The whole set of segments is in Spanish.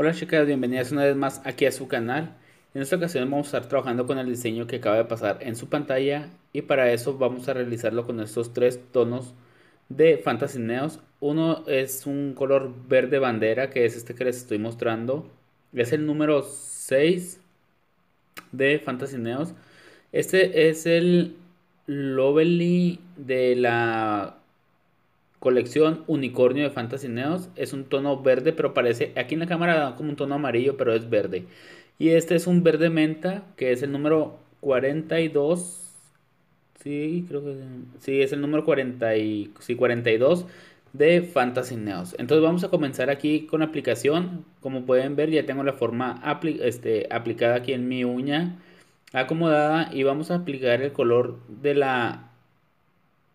Hola chicas, bienvenidas una vez más aquí a su canal. En esta ocasión vamos a estar trabajando con el diseño que acaba de pasar en su pantalla y para eso vamos a realizarlo con estos tres tonos de Fantasy Neos. Uno es un color verde bandera que es este que les estoy mostrando. Es el número 6 de Fantasy Neos. Este es el Lovely de la Colección Unicornio de Fantasy Neos. Es un tono verde, pero parece. Aquí en la cámara da como un tono amarillo, pero es verde. Y este es un verde menta, que es el número 42. Sí, creo que sí, es el número 40 y, 42 de Fantasy Neos. Entonces vamos a comenzar aquí con la aplicación. Como pueden ver, ya tengo la forma este, aplicada aquí en mi uña acomodada y vamos a aplicar el color de la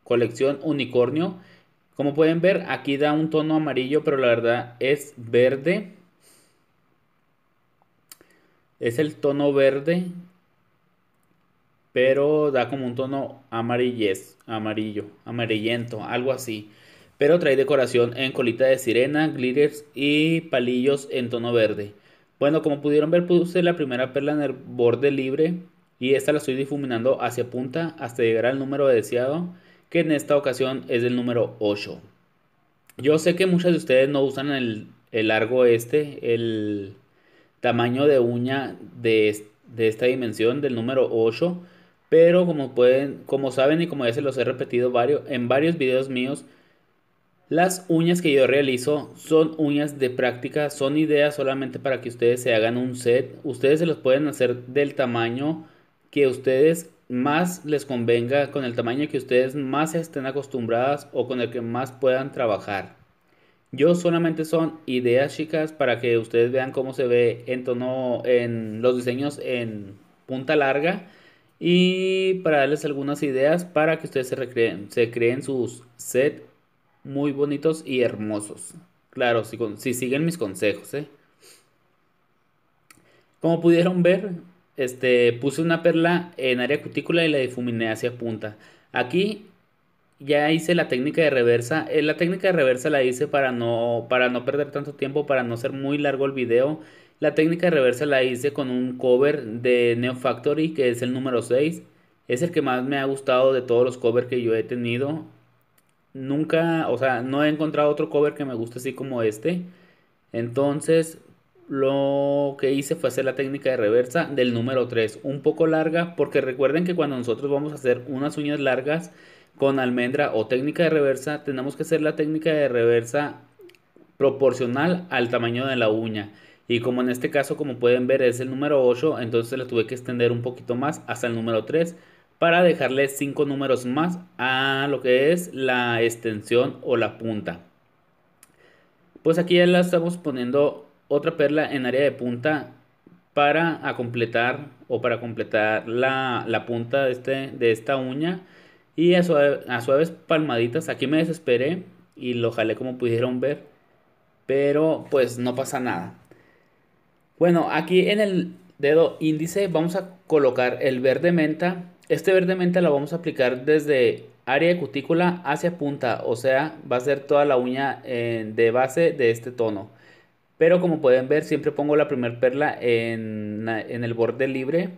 colección unicornio como pueden ver, aquí da un tono amarillo, pero la verdad es verde. Es el tono verde, pero da como un tono amarillez, amarillo, amarillento, algo así. Pero trae decoración en colita de sirena, glitters y palillos en tono verde. Bueno, como pudieron ver, puse la primera perla en el borde libre y esta la estoy difuminando hacia punta hasta llegar al número deseado que en esta ocasión es el número 8. Yo sé que muchas de ustedes no usan el, largo este, el tamaño de uña de, esta dimensión del número 8, pero como pueden, como saben y como ya se los he repetido varios, en varios videos míos, las uñas que yo realizo son uñas de práctica, son ideas solamente para que ustedes se hagan un set. Ustedes se los pueden hacer del tamaño que ustedes más les convenga, con el tamaño que ustedes más estén acostumbradas o con el que más puedan trabajar. Yo solamente son ideas chicas para que ustedes vean cómo se ve en tono, en los diseños en punta larga y para darles algunas ideas para que ustedes se, creen sus set muy bonitos y hermosos. Claro, si, si siguen mis consejos. ¿eh? Como pudieron ver, este, puse una perla en área cutícula y la difuminé hacia punta. Aquí ya hice la técnica de reversa. Eh, la técnica de reversa la hice para no, para no perder tanto tiempo, para no ser muy largo el video. La técnica de reversa la hice con un cover de Neo Factory, que es el número 6. Es el que más me ha gustado de todos los covers que yo he tenido. Nunca, o sea, no he encontrado otro cover que me guste así como este. Entonces lo que hice fue hacer la técnica de reversa del número 3, un poco larga, porque recuerden que cuando nosotros vamos a hacer unas uñas largas con almendra o técnica de reversa, tenemos que hacer la técnica de reversa proporcional al tamaño de la uña. Y como en este caso, como pueden ver, es el número 8, entonces la tuve que extender un poquito más hasta el número 3 para dejarle 5 números más a lo que es la extensión o la punta. Pues aquí ya la estamos poniendo otra perla en área de punta para completar o para completar la, punta de, este, de esta uña y a, suaves palmaditas. Aquí me desesperé y lo jalé como pudieron ver, pero pues no pasa nada. Bueno, aquí en el dedo índice vamos a colocar el verde menta. Este verde menta lo vamos a aplicar desde área de cutícula hacia punta, o sea, va a ser toda la uña eh, de base de este tono. Pero como pueden ver, siempre pongo la primer perla en, el borde libre,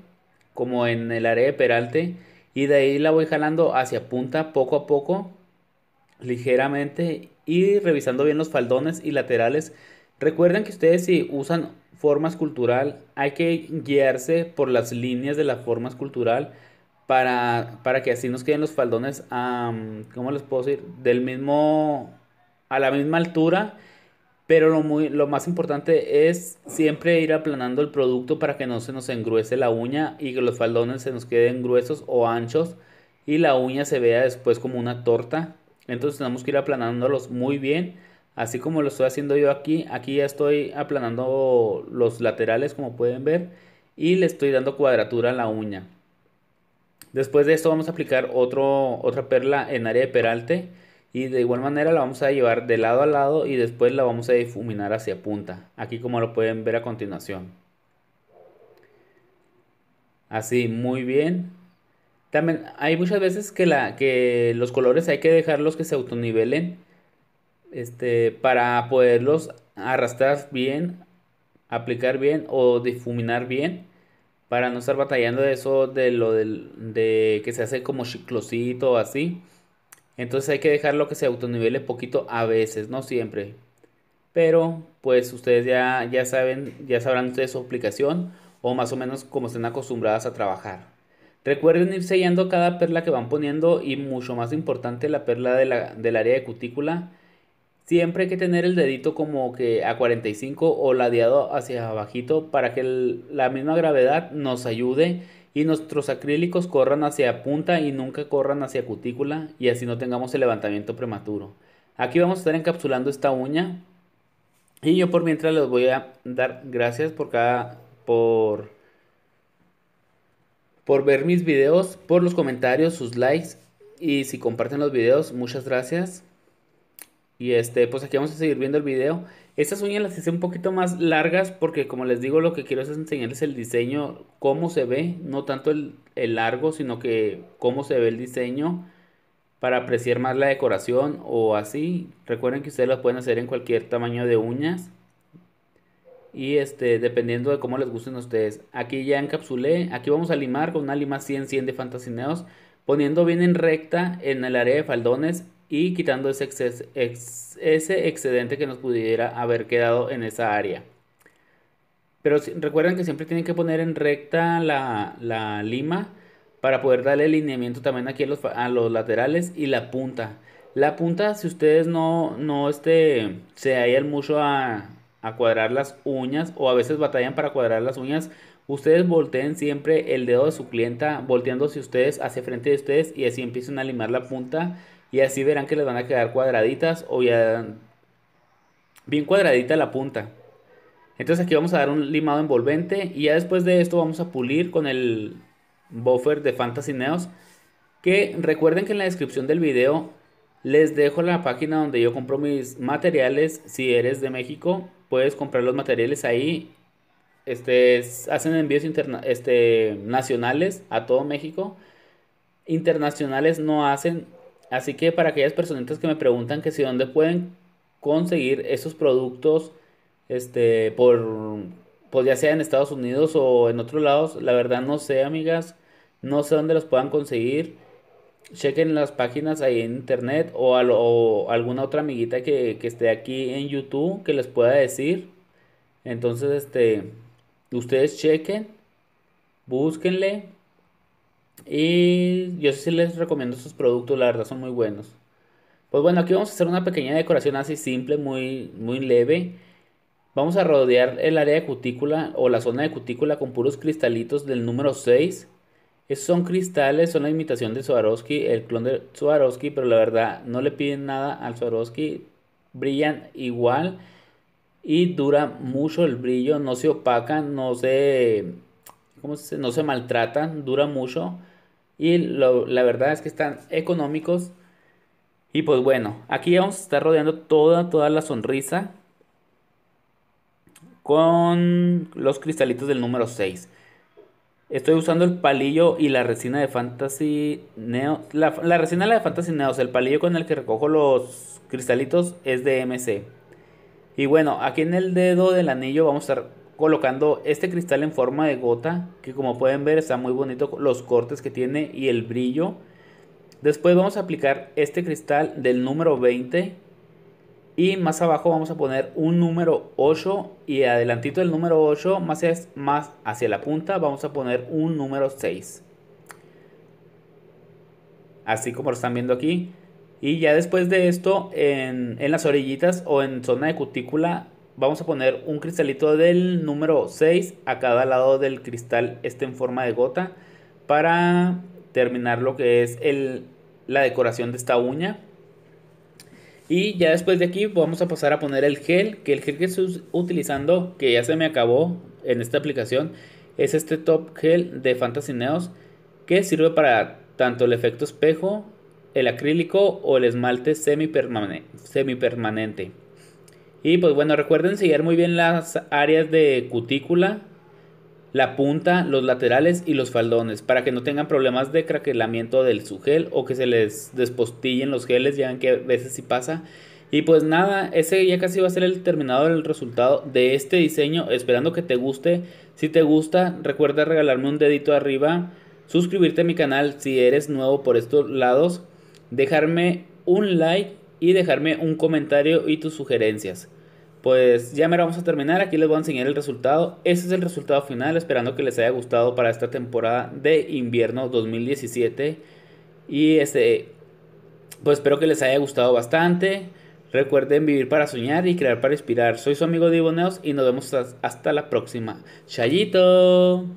como en el área de peralte. Y de ahí la voy jalando hacia punta poco a poco, ligeramente y revisando bien los faldones y laterales. Recuerden que ustedes si usan forma escultural hay que guiarse por las líneas de la forma escultural para, que así nos queden los faldones, ¿cómo les puedo decir? Del mismo, a la misma altura pero lo, lo más importante es siempre ir aplanando el producto para que no se nos engruese la uña y que los faldones se nos queden gruesos o anchos y la uña se vea después como una torta. Entonces tenemos que ir aplanándolos muy bien. Así como lo estoy haciendo yo aquí, aquí ya estoy aplanando los laterales como pueden ver y le estoy dando cuadratura a la uña. Después de esto vamos a aplicar otro, otra perla en área de peralte y de igual manera la vamos a llevar de lado a lado y después la vamos a difuminar hacia punta. Aquí como lo pueden ver a continuación. Así, muy bien. También hay muchas veces que, la, que los colores hay que dejarlos que se autonivelen este, para poderlos arrastrar bien, aplicar bien o difuminar bien para no estar batallando de eso de lo del, de que se hace como chiclosito o así. Entonces hay que dejarlo que se autonivele poquito a veces, no siempre. Pero pues ustedes ya, ya saben, ya sabrán ustedes su aplicación o más o menos como estén acostumbradas a trabajar. Recuerden ir sellando cada perla que van poniendo y mucho más importante la perla de la, del área de cutícula. Siempre hay que tener el dedito como que a 45 o ladeado hacia abajito para que la misma gravedad nos ayude y nuestros acrílicos corran hacia punta y nunca corran hacia cutícula y así no tengamos el levantamiento prematuro. Aquí vamos a estar encapsulando esta uña y yo por mientras les voy a dar gracias por cada por por ver mis videos, por los comentarios, sus likes y si comparten los videos, muchas gracias. Y este, pues aquí vamos a seguir viendo el video. Estas uñas las hice un poquito más largas porque como les digo lo que quiero es enseñarles el diseño, cómo se ve, no tanto el, largo, sino que cómo se ve el diseño para apreciar más la decoración o así. Recuerden que ustedes las pueden hacer en cualquier tamaño de uñas. Y este, dependiendo de cómo les gusten a ustedes. Aquí ya encapsulé. Aquí vamos a limar con una lima 100-100 de fantasineos. Poniendo bien en recta en el área de faldones y quitando ese, ese excedente que nos pudiera haber quedado en esa área. Pero recuerden que siempre tienen que poner en recta la, lima para poder darle alineamiento también aquí a los, laterales y la punta. La punta, si ustedes no, este, se hallan mucho a, a cuadrar las uñas o a veces batallan para cuadrar las uñas, ustedes volteen siempre el dedo de su clienta volteándose ustedes hacia frente de ustedes y así empiecen a limar la punta y así verán que les van a quedar cuadraditas o ya bien cuadradita la punta. Entonces aquí vamos a dar un limado envolvente y ya después de esto vamos a pulir con el buffer de Fantasy Neos. Que recuerden que en la descripción del video les dejo la página donde yo compro mis materiales. Si eres de México, puedes comprar los materiales ahí. Este, hacen envíos este, nacionales a todo México. Internacionales no hacen, Así que para aquellas personitas que me preguntan que si dónde pueden conseguir esos productos, este, por, pues ya sea en Estados Unidos o en otros lados, la verdad no sé, amigas, no sé dónde los puedan conseguir. Chequen las páginas ahí en internet o, alguna otra amiguita que, que esté aquí en YouTube que les pueda decir. Entonces, este, ustedes chequen, búsquenle, y yo sí les recomiendo estos productos, la verdad son muy buenos. Pues bueno, aquí vamos a hacer una pequeña decoración así simple, muy, muy leve. Vamos a rodear el área de cutícula o la zona de cutícula con puros cristalitos del número 6. Esos son cristales, son la imitación de Swarovski, el clon de Swarovski, pero la verdad no le piden nada al Swarovski. Brillan igual y dura mucho el brillo, no se opacan, no se no se maltratan, dura mucho y la verdad es que están económicos. Y pues bueno, aquí vamos a estar rodeando toda, toda la sonrisa con los cristalitos del número 6. Estoy usando el palillo y la resina de Fantasy Neo La, la, resina de Fantasy Neos, el palillo con el que recojo los cristalitos es de MC. Y bueno, aquí en el dedo del anillo vamos a estar colocando este cristal en forma de gota que como pueden ver está muy bonito los cortes que tiene y el brillo después vamos a aplicar este cristal del número 20 y más abajo vamos a poner un número 8 y adelantito del número 8 más, es, más hacia la punta vamos a poner un número 6 así como lo están viendo aquí y ya después de esto en, en las orillitas o en zona de cutícula vamos a poner un cristalito del número 6 a cada lado del cristal, este en forma de gota, para terminar lo que es la decoración de esta uña. Y ya después de aquí vamos a pasar a poner el gel, que el gel que estoy utilizando, que ya se me acabó en esta aplicación, es este Top Gel de Fantasy Neos, que sirve para tanto el efecto espejo, el acrílico o el esmalte semipermanente. Y pues bueno, recuerden sellar muy bien las áreas de cutícula, la punta, los laterales y los faldones para que no tengan problemas de craquelamiento del sugel o que se les despostillen los geles, ya ven que a veces sí pasa. Y pues nada, ese ya casi va a ser el terminado del resultado de este diseño, esperando que te guste. Si te gusta, recuerda regalarme un dedito arriba, suscribirte a mi canal si eres nuevo por estos lados, dejarme un like y dejarme un comentario y tus sugerencias. Pues ya me vamos a terminar, aquí les voy a enseñar el resultado. Ese es el resultado final, esperando que les haya gustado para esta temporada de invierno 2017. Y este, pues espero que les haya gustado bastante. Recuerden vivir para soñar y crear para inspirar. Soy su amigo Diboneos y nos vemos hasta la próxima. Chayito.